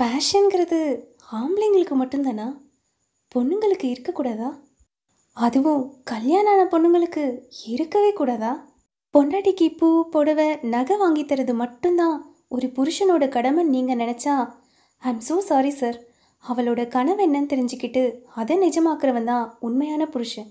பேஷனுங்கிறது ஆம்பளைங்களுக்கு மட்டும்தானா பொண்ணுங்களுக்கு இருக்கக்கூடாதா அதுவும் கல்யாணம் ஆன பொண்ணுங்களுக்கு இருக்கவே கூடாதா பொண்டாட்டிக்கு பூ புடவை நகை வாங்கி தரது மட்டும்தான் ஒரு புருஷனோட கடமை நீங்கள் நினச்சா I am so sorry sir அவளோட கனவு என்னன்னு தெரிஞ்சுக்கிட்டு அதை நிஜமாக்குறவன் தான் உண்மையான புருஷன்